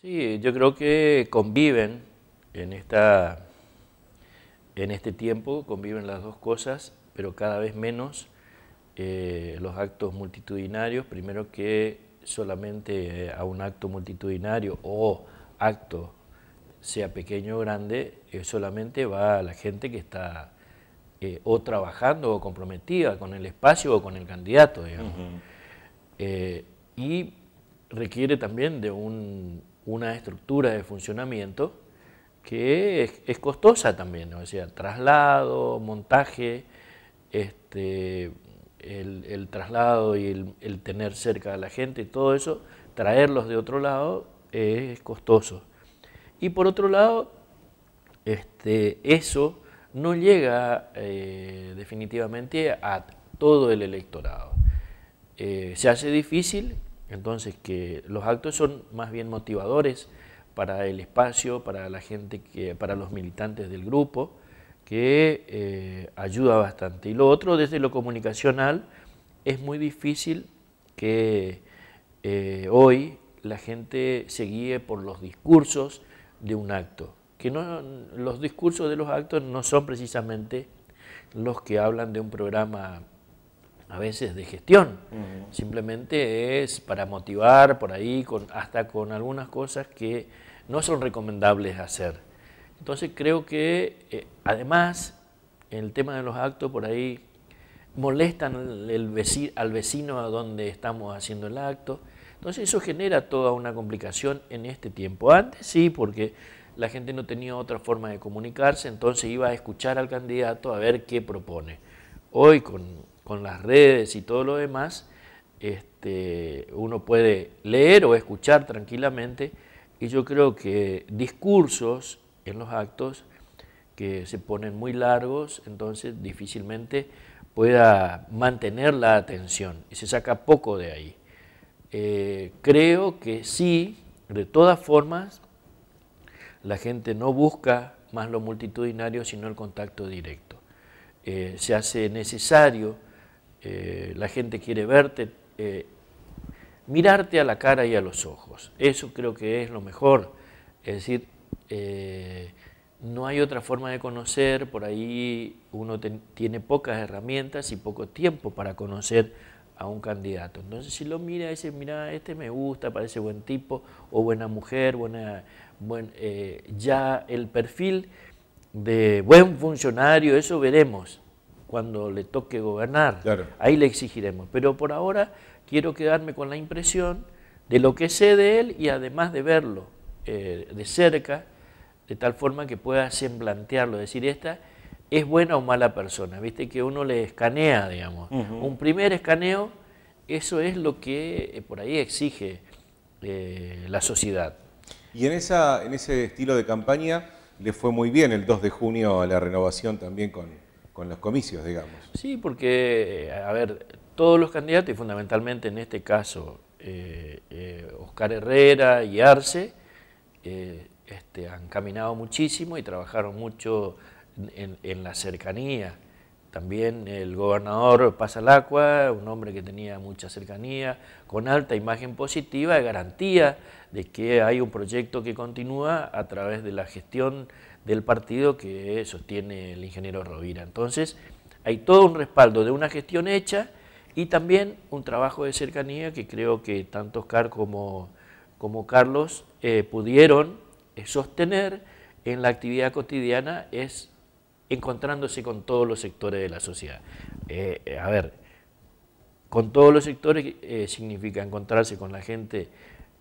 Sí, yo creo que conviven en, esta, en este tiempo, conviven las dos cosas, pero cada vez menos eh, los actos multitudinarios, primero que solamente a un acto multitudinario o acto, sea pequeño o grande, eh, solamente va a la gente que está eh, o trabajando o comprometida con el espacio o con el candidato, digamos. y requiere también de un una estructura de funcionamiento que es, costosa también, o sea, traslado, montaje, este, el, traslado y el, tener cerca a la gente y todo eso, traerlos de otro lado es costoso. Y por otro lado, este, eso no llega eh, definitivamente a todo el electorado. Eh, se hace difícil entonces, que los actos son más bien motivadores para el espacio, para la gente, que, para los militantes del grupo, que eh, ayuda bastante. Y lo otro, desde lo comunicacional, es muy difícil que eh, hoy la gente se guíe por los discursos de un acto. Que no, los discursos de los actos no son precisamente los que hablan de un programa a veces de gestión. Simplemente es para motivar por ahí, con, hasta con algunas cosas que no son recomendables hacer. Entonces creo que eh, además el tema de los actos por ahí molestan vecino, al vecino a donde estamos haciendo el acto. Entonces eso genera toda una complicación en este tiempo. Antes sí, porque la gente no tenía otra forma de comunicarse, entonces iba a escuchar al candidato a ver qué propone. Hoy con con las redes y todo lo demás, este, uno puede leer o escuchar tranquilamente y yo creo que discursos en los actos que se ponen muy largos, entonces difícilmente pueda mantener la atención y se saca poco de ahí. Eh, creo que sí, de todas formas, la gente no busca más lo multitudinario, sino el contacto directo. Eh, se hace necesario eh, la gente quiere verte, eh, mirarte a la cara y a los ojos. Eso creo que es lo mejor. Es decir, eh, no hay otra forma de conocer, por ahí uno tiene pocas herramientas y poco tiempo para conocer a un candidato. Entonces, si lo mira, dice, mira, este me gusta, parece buen tipo, o buena mujer, buena, ya el perfil de buen funcionario, eso veremos cuando le toque gobernar. Ahí le exigiremos. Pero por ahora quiero quedarme con la impresión de lo que sé de él y además de verlo eh, de cerca, de tal forma que pueda semblantearlo, decir, esta es buena o mala persona, viste que uno le escanea, digamos. Un primer escaneo, eso es lo que eh, por ahí exige eh, la sociedad. Y en, esa, en ese estilo de campaña le fue muy bien el 2 de junio a la renovación también con, con los comicios, digamos. Sí, porque, a ver, todos los candidatos, y fundamentalmente en este caso eh, eh, Oscar Herrera y Arce, eh, este, han caminado muchísimo y trabajaron mucho en, la cercanía. También el gobernador Pasalacua, un hombre que tenía mucha cercanía, con alta imagen positiva, garantía de que hay un proyecto que continúa a través de la gestión del partido que sostiene el ingeniero Rovira. Entonces, hay todo un respaldo de una gestión hecha y también un trabajo de cercanía que creo que tanto Oscar como, Carlos eh, pudieron eh, sostener en la actividad cotidiana es encontrándose con todos los sectores de la sociedad. Eh, a ver, con todos los sectores significa encontrarse con la gente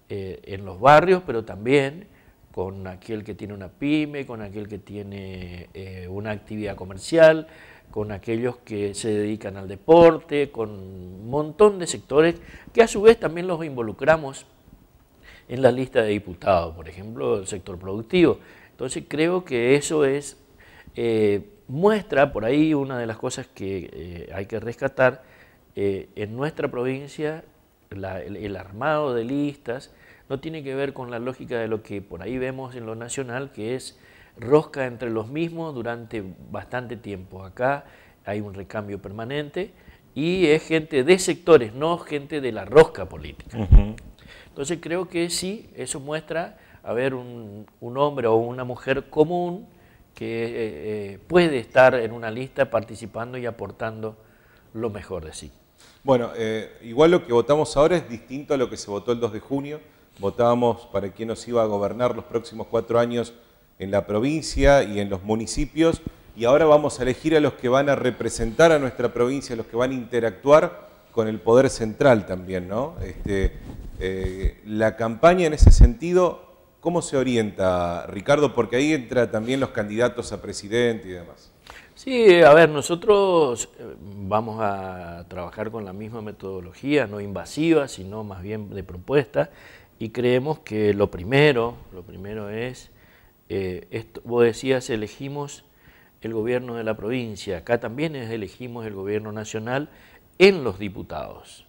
en los barrios, pero también con aquel que tiene una pyme, con aquel que tiene eh, una actividad comercial, con aquellos que se dedican al deporte, con un montón de sectores que a su vez también los involucramos en la lista de diputados, por ejemplo, el sector productivo. Entonces creo que eso es, eh, muestra por ahí una de las cosas que eh, hay que rescatar en nuestra provincia, el, armado de listas, no tiene que ver con la lógica de lo que por ahí vemos en lo nacional, que es rosca entre los mismos durante bastante tiempo. Acá hay un recambio permanente y es gente de sectores, no gente de la rosca política. Entonces creo que sí, eso muestra haber un, hombre o una mujer común que eh, eh, puede estar en una lista participando y aportando lo mejor de sí. Bueno, eh, igual lo que votamos ahora es distinto a lo que se votó el 2 de junio votábamos para quién nos iba a gobernar los próximos cuatro años en la provincia y en los municipios, y ahora vamos a elegir a los que van a representar a nuestra provincia, a los que van a interactuar con el poder central también, ¿no? Este, eh, la campaña en ese sentido, ¿cómo se orienta, Ricardo? Porque ahí entran también los candidatos a presidente y demás. Sí, a ver, nosotros eh, vamos a trabajar con la misma metodología, no invasiva, sino más bien de propuesta y creemos que lo primero, lo primero es, eh, vos decías, elegimos el gobierno de la provincia, acá también elegimos el gobierno nacional en los diputados.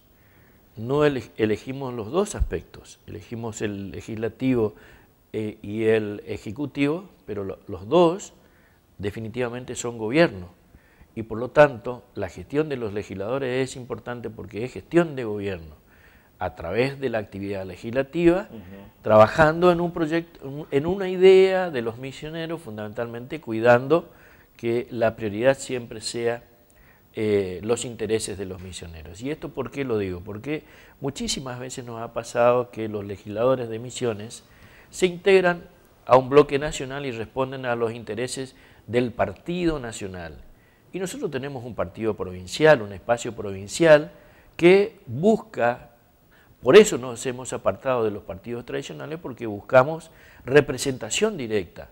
No elegimos los dos aspectos, elegimos el legislativo eh, y el ejecutivo, pero los dos definitivamente son gobierno. Y por lo tanto, la gestión de los legisladores es importante porque es gestión de gobierno a través de la actividad legislativa, trabajando en un proyecto, en una idea de los misioneros, fundamentalmente cuidando que la prioridad siempre sea eh, los intereses de los misioneros. ¿Y esto por qué lo digo? Porque muchísimas veces nos ha pasado que los legisladores de misiones se integran a un bloque nacional y responden a los intereses del partido nacional. Y nosotros tenemos un partido provincial, un espacio provincial que busca por eso nos hemos apartado de los partidos tradicionales porque buscamos representación directa.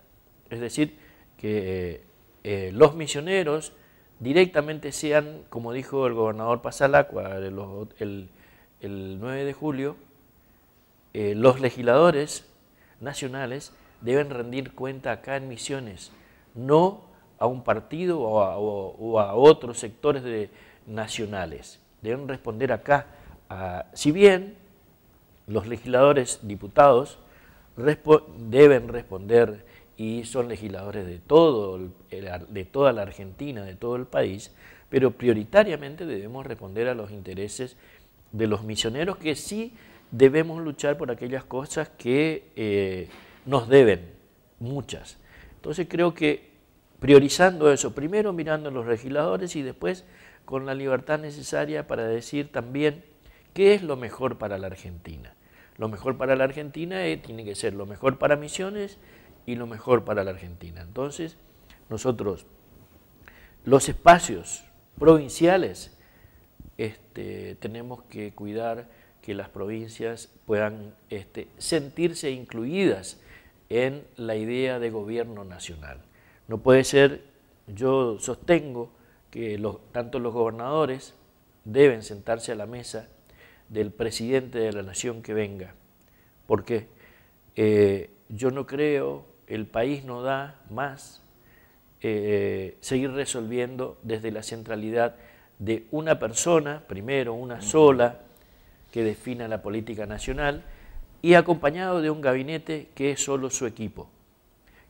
Es decir, que eh, eh, los misioneros directamente sean, como dijo el gobernador Pasalacua el, 9 de julio, eh, los legisladores nacionales deben rendir cuenta acá en misiones, no a un partido o a, otros sectores nacionales. Deben responder acá Ah, si bien los legisladores diputados deben responder y son legisladores de, todo de toda la Argentina, de todo el país, pero prioritariamente debemos responder a los intereses de los misioneros que sí debemos luchar por aquellas cosas que eh, nos deben, muchas. Entonces creo que priorizando eso, primero mirando a los legisladores y después con la libertad necesaria para decir también ¿Qué es lo mejor para la Argentina? Lo mejor para la Argentina eh, tiene que ser lo mejor para Misiones y lo mejor para la Argentina. Entonces, nosotros, los espacios provinciales, este, tenemos que cuidar que las provincias puedan este, sentirse incluidas en la idea de gobierno nacional. No puede ser, yo sostengo que tanto los gobernadores deben sentarse a la mesa del presidente de la nación que venga, porque eh, yo no creo, el país no da más eh, seguir resolviendo desde la centralidad de una persona, primero una sola, que defina la política nacional, y acompañado de un gabinete que es solo su equipo,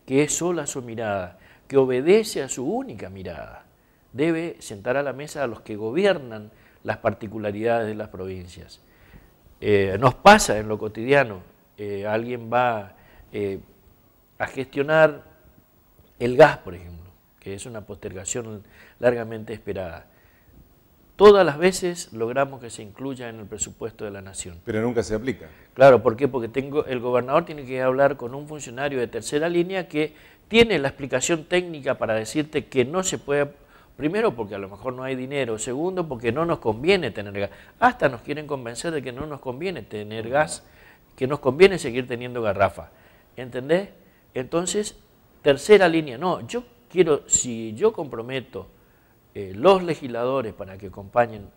que es sola su mirada, que obedece a su única mirada. Debe sentar a la mesa a los que gobiernan las particularidades de las provincias. Eh, nos pasa en lo cotidiano, eh, alguien va eh, a gestionar el gas, por ejemplo, que es una postergación largamente esperada. Todas las veces logramos que se incluya en el presupuesto de la nación. Pero nunca se aplica. Claro, ¿por qué? Porque tengo, el gobernador tiene que hablar con un funcionario de tercera línea que tiene la explicación técnica para decirte que no se puede Primero porque a lo mejor no hay dinero, segundo porque no nos conviene tener gas. Hasta nos quieren convencer de que no nos conviene tener gas, que nos conviene seguir teniendo garrafa. ¿Entendés? Entonces, tercera línea, no, yo quiero, si yo comprometo eh, los legisladores para que acompañen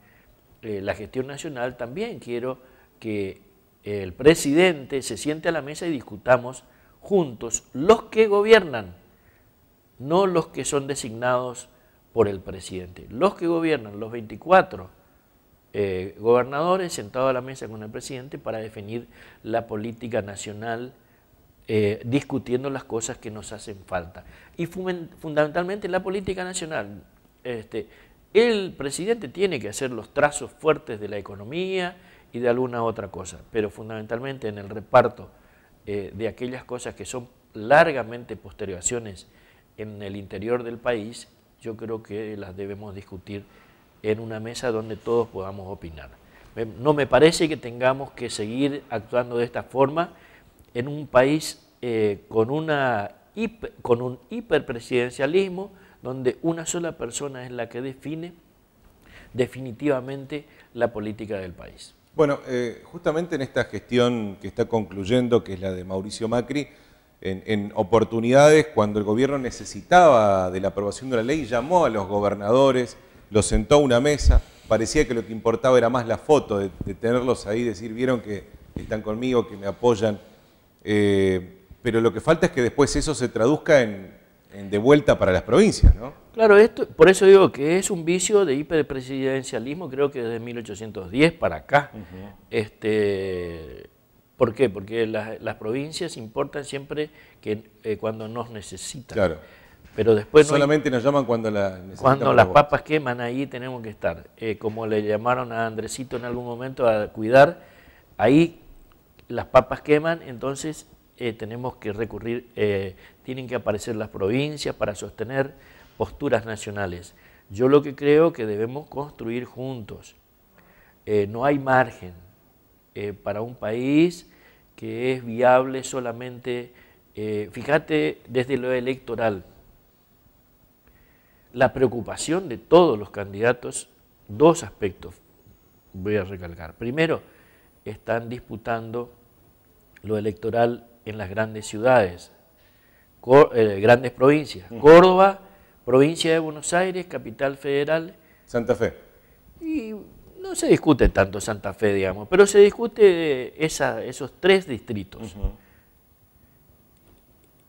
eh, la gestión nacional, también quiero que el presidente se siente a la mesa y discutamos juntos los que gobiernan, no los que son designados por el presidente. Los que gobiernan, los 24 eh, gobernadores, sentados a la mesa con el presidente para definir la política nacional, eh, discutiendo las cosas que nos hacen falta. Y fundamentalmente la política nacional. Este, el presidente tiene que hacer los trazos fuertes de la economía y de alguna otra cosa, pero fundamentalmente en el reparto eh, de aquellas cosas que son largamente postergaciones en el interior del país, yo creo que las debemos discutir en una mesa donde todos podamos opinar. No me parece que tengamos que seguir actuando de esta forma en un país eh, con, con un hiperpresidencialismo donde una sola persona es la que define definitivamente la política del país. Bueno, eh, justamente en esta gestión que está concluyendo, que es la de Mauricio Macri, en, oportunidades cuando el gobierno necesitaba de la aprobación de la ley, llamó a los gobernadores, los sentó a una mesa, parecía que lo que importaba era más la foto, de, tenerlos ahí, decir, vieron que están conmigo, que me apoyan. Eh, pero lo que falta es que después eso se traduzca en, en de vuelta para las provincias, ¿no? Claro, esto, por eso digo que es un vicio de hiperpresidencialismo, creo que desde 1810 para acá. este, ¿Por qué? Porque las provincias importan siempre que, eh, cuando nos necesitan. Claro. Pero después Solamente nos llaman cuando, la cuando las papas queman, ahí tenemos que estar. Eh, como le llamaron a Andresito en algún momento a cuidar, ahí las papas queman, entonces eh, tenemos que recurrir, tienen que aparecer las provincias para sostener posturas nacionales. Yo lo que creo que debemos construir juntos. no hay margen para un país que es viable solamente, eh, fíjate, desde lo electoral, la preocupación de todos los candidatos, dos aspectos voy a recalcar. Primero, están disputando lo electoral en las grandes ciudades, eh, grandes provincias, Córdoba, provincia de Buenos Aires, capital federal. Santa Fe. Y no se discute tanto Santa Fe, digamos, pero se discute esos tres distritos.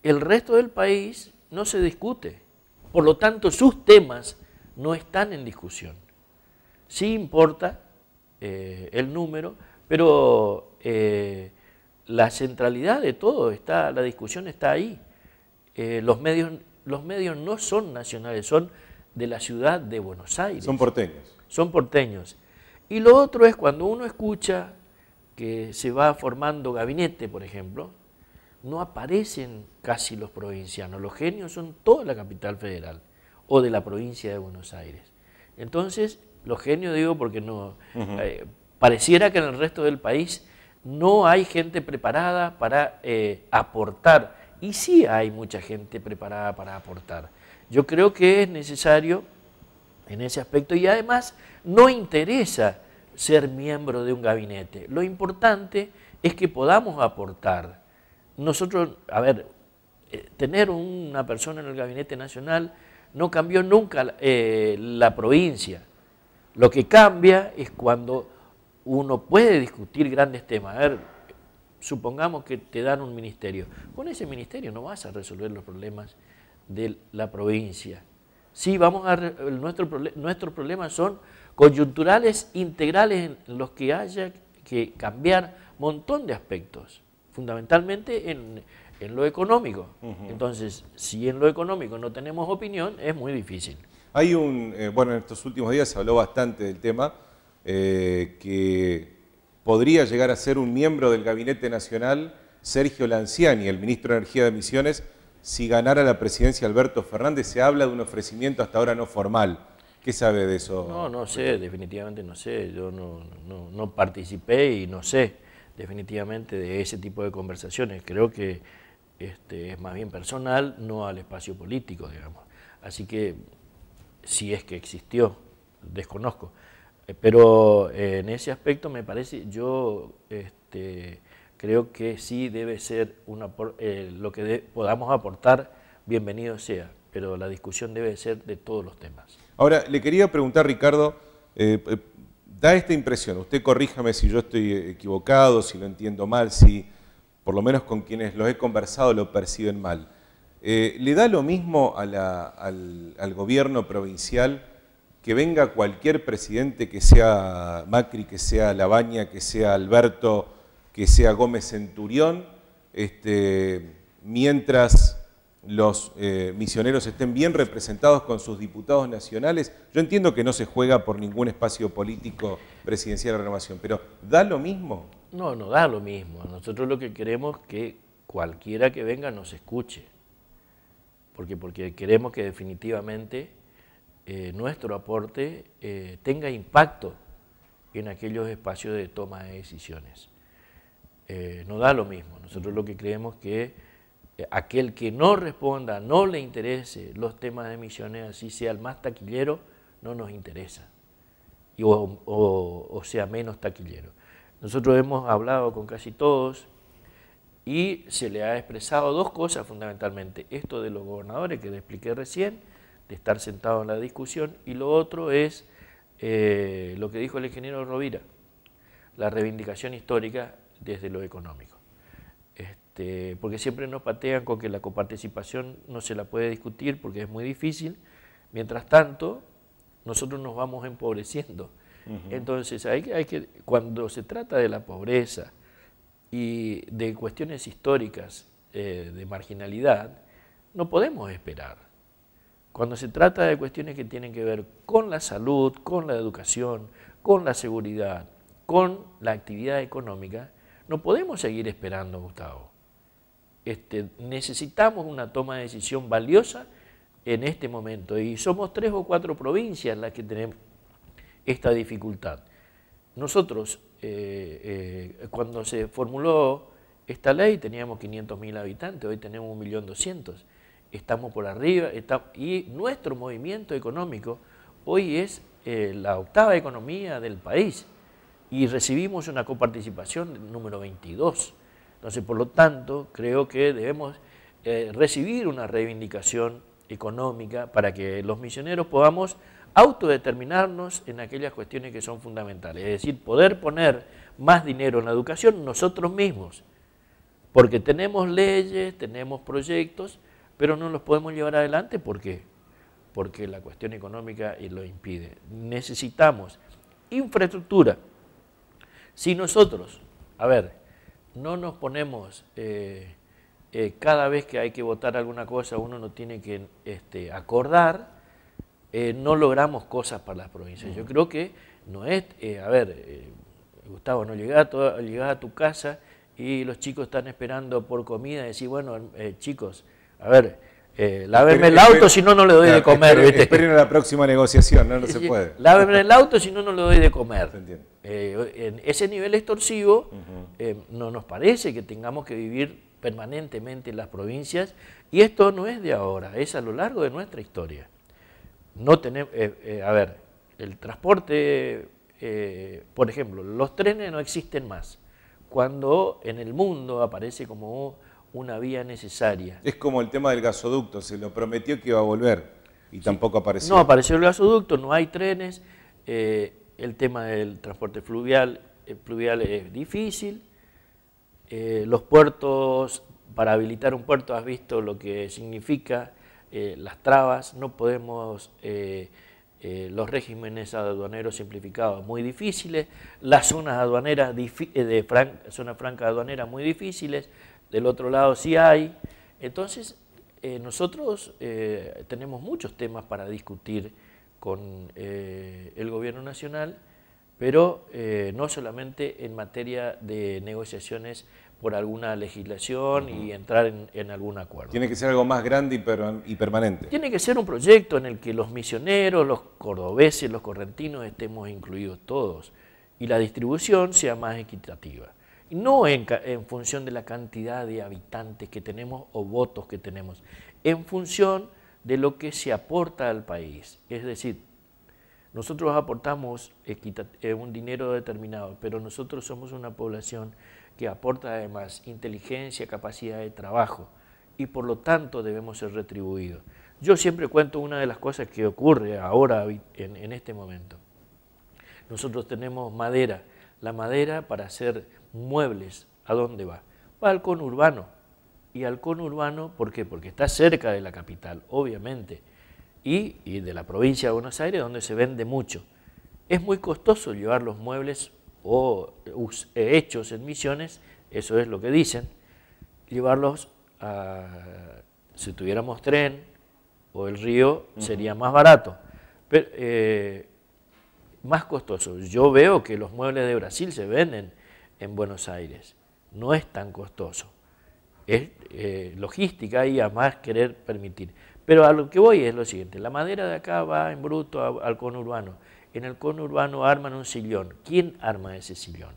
El resto del país no se discute. Por lo tanto, sus temas no están en discusión. Sí importa eh, el número, pero eh, la centralidad de todo está, la discusión está ahí. Eh, los, medios, los medios no son nacionales, son de la ciudad de Buenos Aires. Son porteños. Son porteños. Y lo otro es cuando uno escucha que se va formando gabinete, por ejemplo, no aparecen casi los provincianos. Los genios son toda la capital federal o de la provincia de Buenos Aires. Entonces, los genios digo porque no... Eh, pareciera que en el resto del país no hay gente preparada para eh, aportar. Y sí hay mucha gente preparada para aportar. Yo creo que es necesario en ese aspecto y además no interesa ser miembro de un gabinete. Lo importante es que podamos aportar. Nosotros, a ver, eh, tener una persona en el gabinete nacional no cambió nunca eh, la provincia. Lo que cambia es cuando uno puede discutir grandes temas. A ver, supongamos que te dan un ministerio. Con ese ministerio no vas a resolver los problemas de la provincia Sí, vamos a, nuestro, nuestros problemas son coyunturales, integrales, en los que haya que cambiar un montón de aspectos, fundamentalmente en, lo económico. Entonces, si en lo económico no tenemos opinión, es muy difícil. Hay un, eh, bueno, en estos últimos días se habló bastante del tema, eh, que podría llegar a ser un miembro del Gabinete Nacional Sergio Lanciani, el ministro de Energía de Emisiones, si ganara la presidencia Alberto Fernández, se habla de un ofrecimiento hasta ahora no formal. ¿Qué sabe de eso? No, no sé, definitivamente no sé. Yo no, no, participé y no sé definitivamente de ese tipo de conversaciones. Creo que este, es más bien personal, no al espacio político, digamos. Así que, si es que existió, desconozco. Eh, pero eh, en ese aspecto me parece, yo... Este, creo que sí debe ser eh, lo que podamos aportar, bienvenido sea, pero la discusión debe ser de todos los temas. Ahora, le quería preguntar, Ricardo, eh, eh, da esta impresión, usted corríjame si yo estoy equivocado, si lo entiendo mal, si por lo menos con quienes los he conversado lo perciben mal. ¿Le da lo mismo al, al gobierno provincial que venga cualquier presidente, que sea Macri, que sea Labaña, que sea Alberto, que sea Gómez Centurión, este, mientras los eh, misioneros estén bien representados con sus diputados nacionales. Yo entiendo que no se juega por ningún espacio político presidencial de renovación, pero ¿da lo mismo? No, no da lo mismo. Nosotros lo que queremos es que cualquiera que venga nos escuche, porque, porque queremos que definitivamente eh, nuestro aporte eh, tenga impacto en aquellos espacios de toma de decisiones. Eh, no da lo mismo. Nosotros lo que creemos que eh, aquel que no responda, no le interese los temas de misiones, así sea el más taquillero, no nos interesa, o, sea menos taquillero. Nosotros hemos hablado con casi todos y se le ha expresado dos cosas fundamentalmente. Esto de los gobernadores que le expliqué recién, de estar sentado en la discusión, y lo otro es eh, lo que dijo el ingeniero Rovira, la reivindicación histórica desde lo económico. Este, porque siempre nos patean con que la coparticipación no se la puede discutir porque es muy difícil. Mientras tanto, nosotros nos vamos empobreciendo. Entonces, hay, que, cuando se trata de la pobreza y de cuestiones históricas eh, de marginalidad, no podemos esperar. Cuando se trata de cuestiones que tienen que ver con la salud, con la educación, con la seguridad, con la actividad económica, no podemos seguir esperando, Gustavo. Este, necesitamos una toma de decisión valiosa en este momento. Y somos tres o cuatro provincias las que tenemos esta dificultad. Nosotros, eh, eh, cuando se formuló esta ley, teníamos 500.000 habitantes, hoy tenemos 1.200.000. Estamos por arriba y nuestro movimiento económico hoy es eh, la octava economía del país y recibimos una coparticipación número 22. Entonces, por lo tanto, creo que debemos eh, recibir una reivindicación económica para que los misioneros podamos autodeterminarnos en aquellas cuestiones que son fundamentales. Es decir, poder poner más dinero en la educación nosotros mismos, porque tenemos leyes, tenemos proyectos, pero no los podemos llevar adelante. ¿Por qué? Porque la cuestión económica lo impide. Necesitamos infraestructura si nosotros, a ver, no nos ponemos, eh, eh, cada vez que hay que votar alguna cosa, uno no tiene que este, acordar, eh, no logramos cosas para las provincias. Yo creo que no es, a ver, Gustavo, no llegás a, a tu casa y los chicos están esperando por comida y decís, bueno, chicos, a ver, eh, láveme el auto, si no, no le doy de comer. Esperen la próxima negociación, no, se puede. Láveme el auto, si no, no le doy de comer. Eh, en ese nivel extorsivo, eh, no nos parece que tengamos que vivir permanentemente en las provincias, y esto no es de ahora, es a lo largo de nuestra historia. No tenemos, eh, a ver, el transporte, por ejemplo, los trenes no existen más. Cuando en el mundo aparece como una vía necesaria. Es como el tema del gasoducto, se lo prometió que iba a volver y tampoco apareció. No apareció el gasoducto, no hay trenes, eh, el tema del transporte fluvial, eh, es difícil, eh, los puertos, para habilitar un puerto has visto lo que significa las trabas, no podemos... los regímenes aduaneros simplificados muy difíciles, las zonas aduaneras, de zona franca aduanera muy difíciles, del otro lado sí hay. Entonces, eh, nosotros eh, tenemos muchos temas para discutir con eh, el gobierno nacional, pero no solamente en materia de negociaciones por alguna legislación y entrar en, algún acuerdo. Tiene que ser algo más grande y, permanente. Tiene que ser un proyecto en el que los misioneros, los cordobeses, los correntinos estemos incluidos todos y la distribución sea más equitativa no en, función de la cantidad de habitantes que tenemos o votos que tenemos, en función de lo que se aporta al país. Es decir, nosotros aportamos eh, un dinero determinado, pero nosotros somos una población que aporta además inteligencia, capacidad de trabajo y por lo tanto debemos ser retribuidos. Yo siempre cuento una de las cosas que ocurre ahora en este momento. Nosotros tenemos madera la madera para hacer muebles, ¿a dónde va? Va al conurbano. ¿Y al conurbano por qué? Porque está cerca de la capital, obviamente, y, de la provincia de Buenos Aires, donde se vende mucho. Es muy costoso llevar los muebles o eh, hechos en misiones, eso es lo que dicen, llevarlos a, si tuviéramos tren o el río, sería más barato. Eh, más costoso. Yo veo que los muebles de Brasil se venden en Buenos Aires. No es tan costoso. Es eh, logística y a más querer permitir. Pero a lo que voy es lo siguiente, la madera de acá va en bruto al conurbano. En el conurbano arman un sillón. ¿Quién arma ese sillón?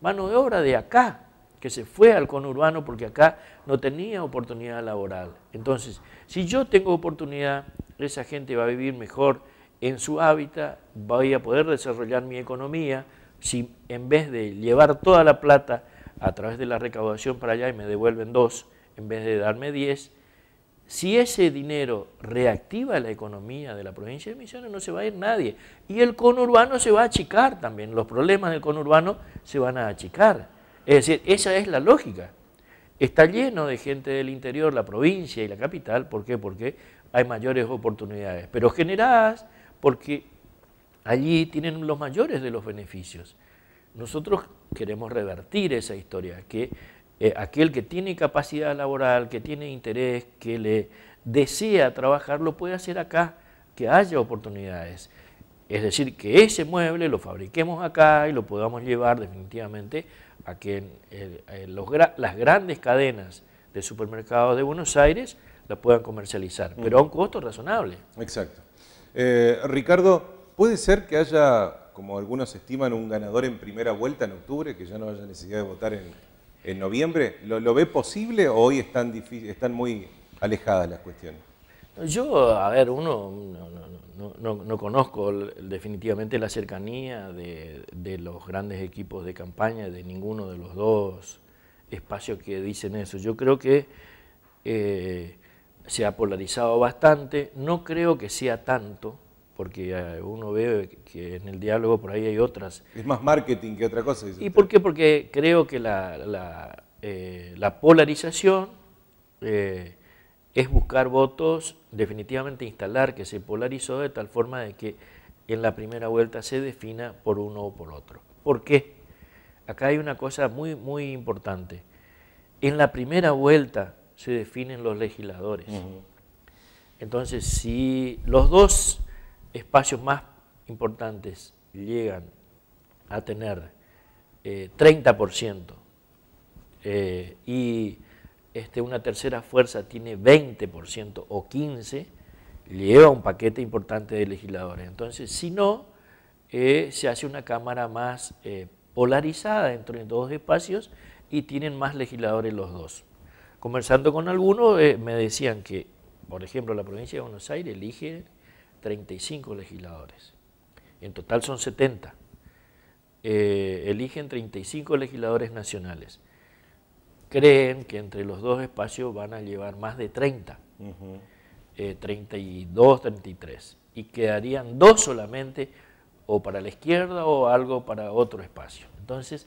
Mano de obra de acá, que se fue al conurbano porque acá no tenía oportunidad laboral. Entonces, si yo tengo oportunidad, esa gente va a vivir mejor, en su hábitat, voy a poder desarrollar mi economía, si en vez de llevar toda la plata a través de la recaudación para allá y me devuelven dos, en vez de darme diez, si ese dinero reactiva la economía de la provincia de Misiones, no se va a ir nadie. Y el conurbano se va a achicar también, los problemas del conurbano se van a achicar. Es decir, esa es la lógica. Está lleno de gente del interior, la provincia y la capital, ¿por qué? Porque hay mayores oportunidades. Pero generadas, porque allí tienen los mayores de los beneficios. Nosotros queremos revertir esa historia, que eh, aquel que tiene capacidad laboral, que tiene interés, que le desea trabajar, lo puede hacer acá, que haya oportunidades. Es decir, que ese mueble lo fabriquemos acá y lo podamos llevar definitivamente a que los, las grandes cadenas de supermercados de Buenos Aires la puedan comercializar, mm. pero a un costo razonable. Exacto. Eh, Ricardo, ¿puede ser que haya, como algunos estiman, un ganador en primera vuelta en octubre, que ya no haya necesidad de votar en, noviembre? ¿Lo, ve posible o hoy están, están muy alejadas las cuestiones? Yo, a ver, uno no, conozco definitivamente la cercanía de, los grandes equipos de campaña, de ninguno de los dos espacios que dicen eso. Yo creo que eh, se ha polarizado bastante, no creo que sea tanto, porque eh, uno ve que en el diálogo por ahí hay otras. Es más marketing que otra cosa. ¿Y por qué? Porque creo que la, eh, polarización eh, es buscar votos, definitivamente instalar que se polarizó de tal forma de que en la primera vuelta se defina por uno o por otro. ¿Por qué? Acá hay una cosa muy, muy importante. En la primera vuelta se definen los legisladores. Entonces, si los dos espacios más importantes llegan a tener 30% eh, eh, y este, una tercera fuerza tiene 20% o 15%, lleva un paquete importante de legisladores. Entonces, si no, eh, se hace una Cámara más polarizada entre dos espacios y tienen más legisladores los dos. Conversando con algunos, eh, me decían que, por ejemplo, la provincia de Buenos Aires elige 35 legisladores. En total son 70. Eh, eligen 35 legisladores nacionales. Creen que entre los dos espacios van a llevar más de 30, 32, 33, y quedarían dos solamente o para la izquierda o algo para otro espacio. Entonces,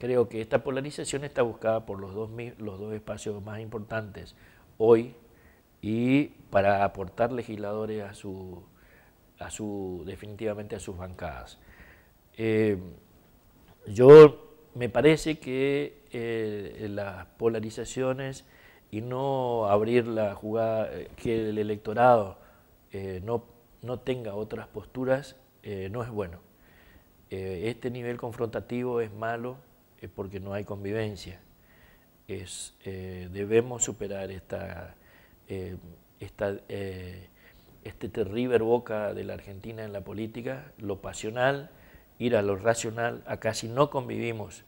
Creo que esta polarización está buscada por los dos, los dos espacios más importantes hoy y para aportar legisladores a su, a su definitivamente a sus bancadas. Eh, yo me parece que eh, las polarizaciones y no abrir la jugada, eh, que el electorado no, no, tenga otras posturas, no es bueno. este nivel confrontativo es malo es porque no hay convivencia. Es, eh, debemos superar esta, eh, eh, este terrible boca de la Argentina en la política, lo pasional, ir a lo racional. Acá si no convivimos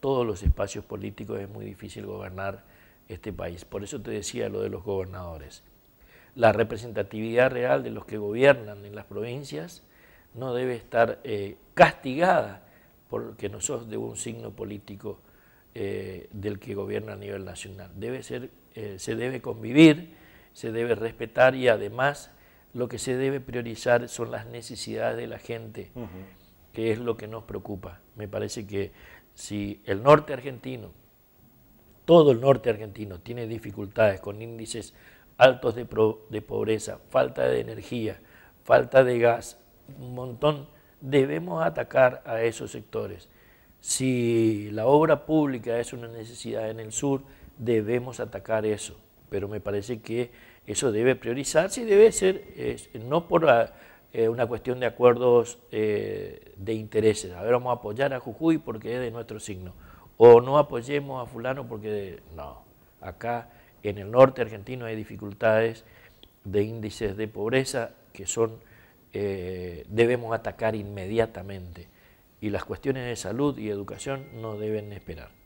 todos los espacios políticos es muy difícil gobernar este país. Por eso te decía lo de los gobernadores. La representatividad real de los que gobiernan en las provincias no debe estar castigada porque no sos de un signo político eh, del que gobierna a nivel nacional. Debe ser, eh, se debe convivir, se debe respetar y además lo que se debe priorizar son las necesidades de la gente, que es lo que nos preocupa. Me parece que si el norte argentino, todo el norte argentino tiene dificultades con índices altos de, de pobreza, falta de energía, falta de gas, un montón debemos atacar a esos sectores. Si la obra pública es una necesidad en el sur, debemos atacar eso. Pero me parece que eso debe priorizarse y debe ser, no por ah, eh, una cuestión de acuerdos eh, de intereses. A ver, vamos a apoyar a Jujuy porque es de nuestro signo. O no apoyemos a fulano porque... no, acá en el norte argentino hay dificultades de índices de pobreza que son eh, debemos atacar inmediatamente y las cuestiones de salud y educación no deben esperar.